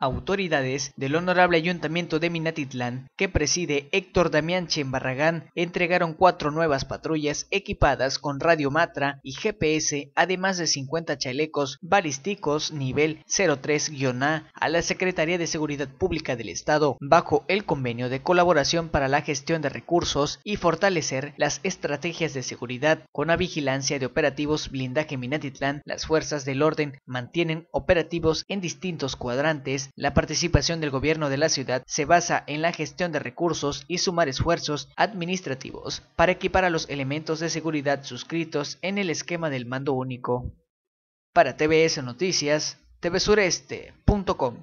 Autoridades del Honorable Ayuntamiento de Minatitlán, que preside Héctor Damián Barragán, entregaron cuatro nuevas patrullas equipadas con radio Matra y GPS, además de 50 chalecos balísticos nivel 03-A a la Secretaría de Seguridad Pública del Estado, bajo el convenio de colaboración para la gestión de recursos y fortalecer las estrategias de seguridad con la vigilancia de operativos blindaje Minatitlán. Las fuerzas del orden mantienen operativos en distintos cuadrantes la participación del gobierno de la ciudad se basa en la gestión de recursos y sumar esfuerzos administrativos para equipar a los elementos de seguridad suscritos en el esquema del mando único. Para TBS Noticias, tvsureste.com